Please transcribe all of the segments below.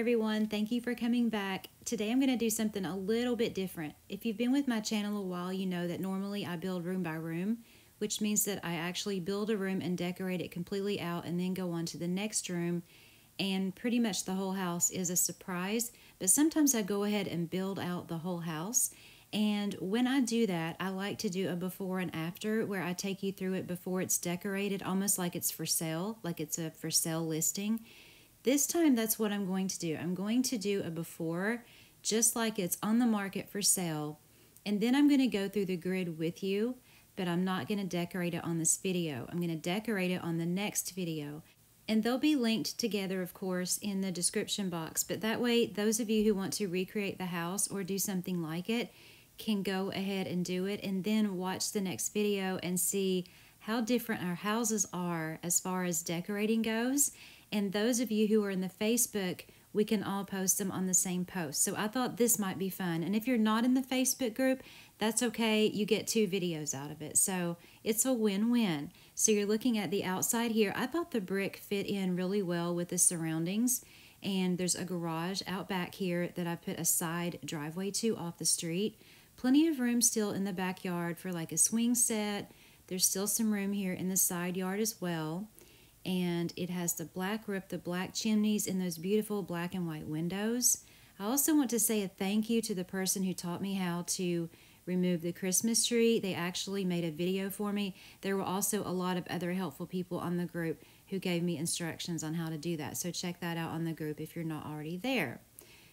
everyone. Thank you for coming back. Today I'm going to do something a little bit different. If you've been with my channel a while, you know that normally I build room by room, which means that I actually build a room and decorate it completely out and then go on to the next room. And pretty much the whole house is a surprise, but sometimes I go ahead and build out the whole house. And when I do that, I like to do a before and after where I take you through it before it's decorated, almost like it's for sale, like it's a for sale listing this time, that's what I'm going to do. I'm going to do a before, just like it's on the market for sale. And then I'm going to go through the grid with you, but I'm not going to decorate it on this video. I'm going to decorate it on the next video. And they'll be linked together, of course, in the description box. But that way, those of you who want to recreate the house or do something like it can go ahead and do it and then watch the next video and see how different our houses are as far as decorating goes and those of you who are in the Facebook, we can all post them on the same post. So I thought this might be fun. And if you're not in the Facebook group, that's okay. You get two videos out of it. So it's a win-win. So you're looking at the outside here. I thought the brick fit in really well with the surroundings. And there's a garage out back here that I put a side driveway to off the street. Plenty of room still in the backyard for like a swing set. There's still some room here in the side yard as well and it has the black roof, the black chimneys, and those beautiful black and white windows. I also want to say a thank you to the person who taught me how to remove the Christmas tree. They actually made a video for me. There were also a lot of other helpful people on the group who gave me instructions on how to do that. So check that out on the group if you're not already there.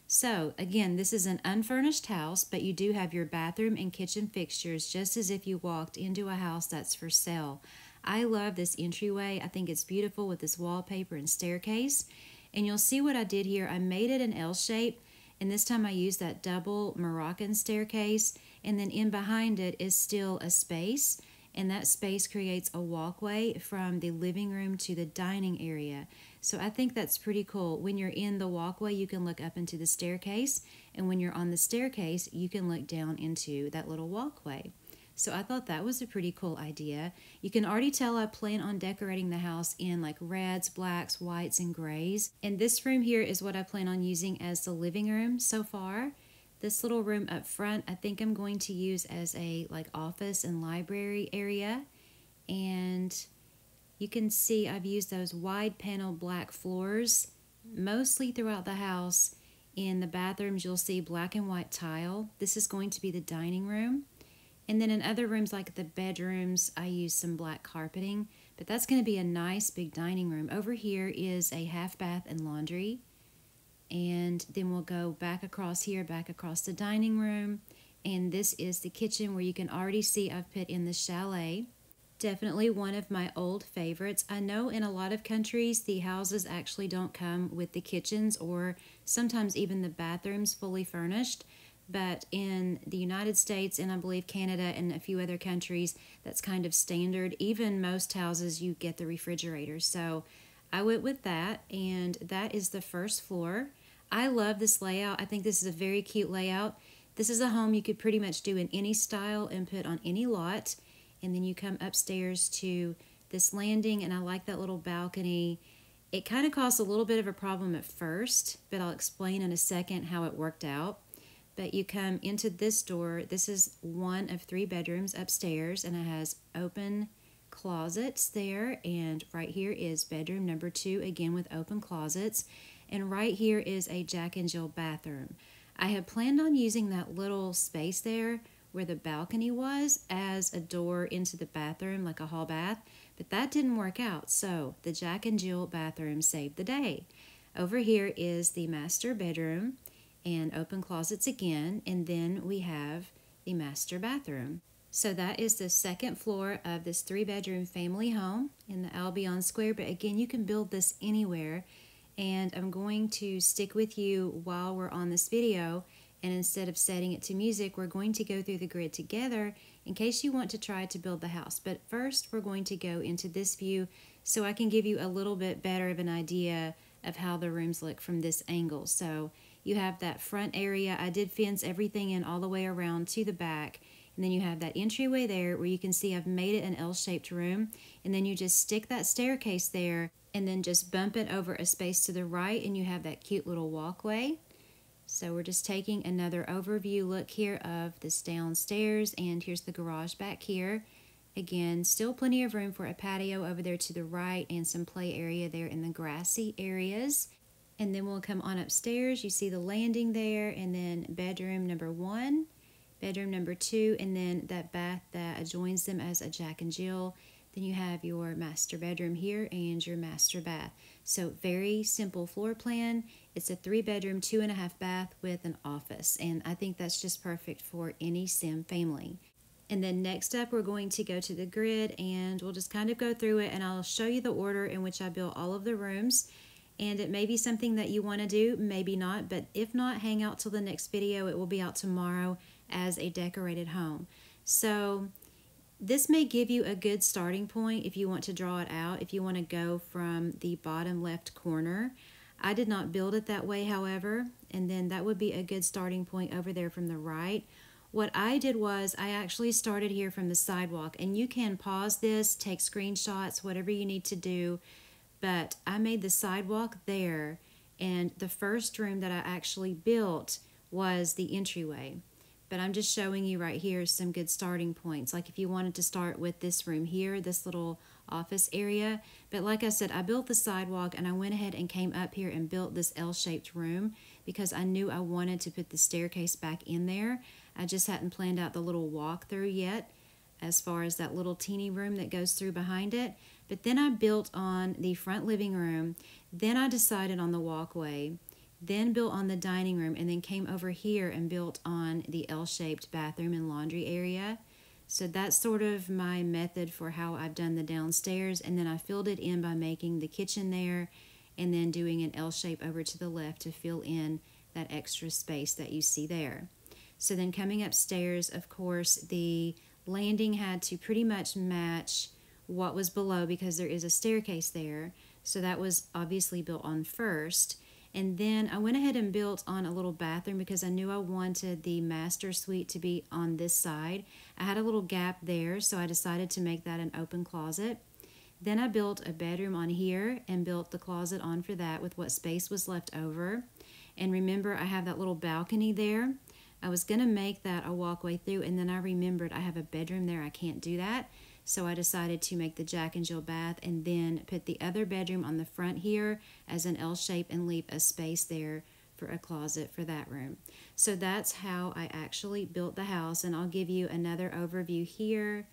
So again, this is an unfurnished house, but you do have your bathroom and kitchen fixtures just as if you walked into a house that's for sale. I love this entryway. I think it's beautiful with this wallpaper and staircase. And you'll see what I did here. I made it an L shape, and this time I used that double Moroccan staircase, and then in behind it is still a space, and that space creates a walkway from the living room to the dining area. So I think that's pretty cool. When you're in the walkway, you can look up into the staircase, and when you're on the staircase, you can look down into that little walkway. So I thought that was a pretty cool idea. You can already tell I plan on decorating the house in like reds, blacks, whites, and grays. And this room here is what I plan on using as the living room so far. This little room up front, I think I'm going to use as a like office and library area. And you can see I've used those wide panel black floors mostly throughout the house. In the bathrooms, you'll see black and white tile. This is going to be the dining room. And then in other rooms, like the bedrooms, I use some black carpeting, but that's going to be a nice big dining room. Over here is a half bath and laundry. And then we'll go back across here, back across the dining room. And this is the kitchen where you can already see I've put in the chalet. Definitely one of my old favorites. I know in a lot of countries, the houses actually don't come with the kitchens or sometimes even the bathrooms fully furnished but in the United States and I believe Canada and a few other countries, that's kind of standard. Even most houses, you get the refrigerator. So I went with that, and that is the first floor. I love this layout. I think this is a very cute layout. This is a home you could pretty much do in any style and put on any lot. And then you come upstairs to this landing, and I like that little balcony. It kind of caused a little bit of a problem at first, but I'll explain in a second how it worked out. But you come into this door. This is one of three bedrooms upstairs, and it has open closets there. And right here is bedroom number two, again with open closets. And right here is a Jack and Jill bathroom. I had planned on using that little space there where the balcony was as a door into the bathroom, like a hall bath, but that didn't work out. So the Jack and Jill bathroom saved the day. Over here is the master bedroom and open closets again, and then we have the master bathroom. So that is the second floor of this three bedroom family home in the Albion Square. But again, you can build this anywhere. And I'm going to stick with you while we're on this video. And instead of setting it to music, we're going to go through the grid together in case you want to try to build the house. But first, we're going to go into this view so I can give you a little bit better of an idea of how the rooms look from this angle. So you have that front area. I did fence everything in all the way around to the back. And then you have that entryway there where you can see I've made it an L-shaped room. And then you just stick that staircase there and then just bump it over a space to the right and you have that cute little walkway. So we're just taking another overview look here of this downstairs and here's the garage back here. Again, still plenty of room for a patio over there to the right and some play area there in the grassy areas and then we'll come on upstairs. You see the landing there, and then bedroom number one, bedroom number two, and then that bath that adjoins them as a Jack and Jill. Then you have your master bedroom here and your master bath. So very simple floor plan. It's a three bedroom, two and a half bath with an office. And I think that's just perfect for any sim family. And then next up, we're going to go to the grid and we'll just kind of go through it and I'll show you the order in which I built all of the rooms and it may be something that you want to do, maybe not, but if not, hang out till the next video. It will be out tomorrow as a decorated home. So this may give you a good starting point if you want to draw it out, if you want to go from the bottom left corner. I did not build it that way, however, and then that would be a good starting point over there from the right. What I did was I actually started here from the sidewalk, and you can pause this, take screenshots, whatever you need to do but I made the sidewalk there, and the first room that I actually built was the entryway. But I'm just showing you right here some good starting points. Like if you wanted to start with this room here, this little office area. But like I said, I built the sidewalk and I went ahead and came up here and built this L-shaped room because I knew I wanted to put the staircase back in there. I just hadn't planned out the little walkthrough yet as far as that little teeny room that goes through behind it. But then I built on the front living room. Then I decided on the walkway. Then built on the dining room and then came over here and built on the L-shaped bathroom and laundry area. So that's sort of my method for how I've done the downstairs. And then I filled it in by making the kitchen there and then doing an L shape over to the left to fill in that extra space that you see there. So then coming upstairs, of course, the landing had to pretty much match what was below because there is a staircase there. So that was obviously built on first. And then I went ahead and built on a little bathroom because I knew I wanted the master suite to be on this side. I had a little gap there, so I decided to make that an open closet. Then I built a bedroom on here and built the closet on for that with what space was left over. And remember, I have that little balcony there. I was going to make that a walkway through, and then I remembered I have a bedroom there. I can't do that. So I decided to make the Jack and Jill bath and then put the other bedroom on the front here as an L shape and leave a space there for a closet for that room. So that's how I actually built the house, and I'll give you another overview here.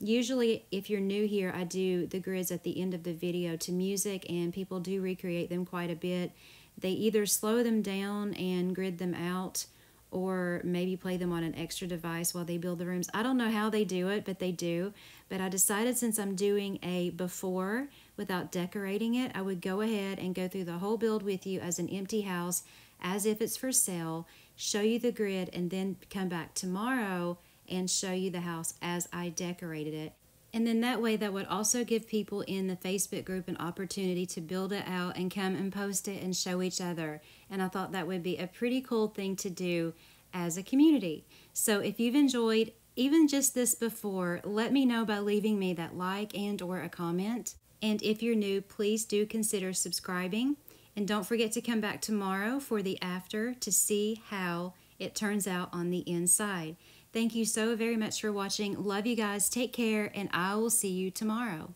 Usually, if you're new here, I do the grids at the end of the video to music, and people do recreate them quite a bit. They either slow them down and grid them out, or maybe play them on an extra device while they build the rooms. I don't know how they do it, but they do. But I decided since I'm doing a before without decorating it, I would go ahead and go through the whole build with you as an empty house, as if it's for sale, show you the grid, and then come back tomorrow and show you the house as I decorated it. And then that way, that would also give people in the Facebook group an opportunity to build it out and come and post it and show each other. And I thought that would be a pretty cool thing to do as a community. So if you've enjoyed even just this before, let me know by leaving me that like and or a comment. And if you're new, please do consider subscribing. And don't forget to come back tomorrow for the after to see how it turns out on the inside. Thank you so very much for watching. Love you guys. Take care, and I will see you tomorrow.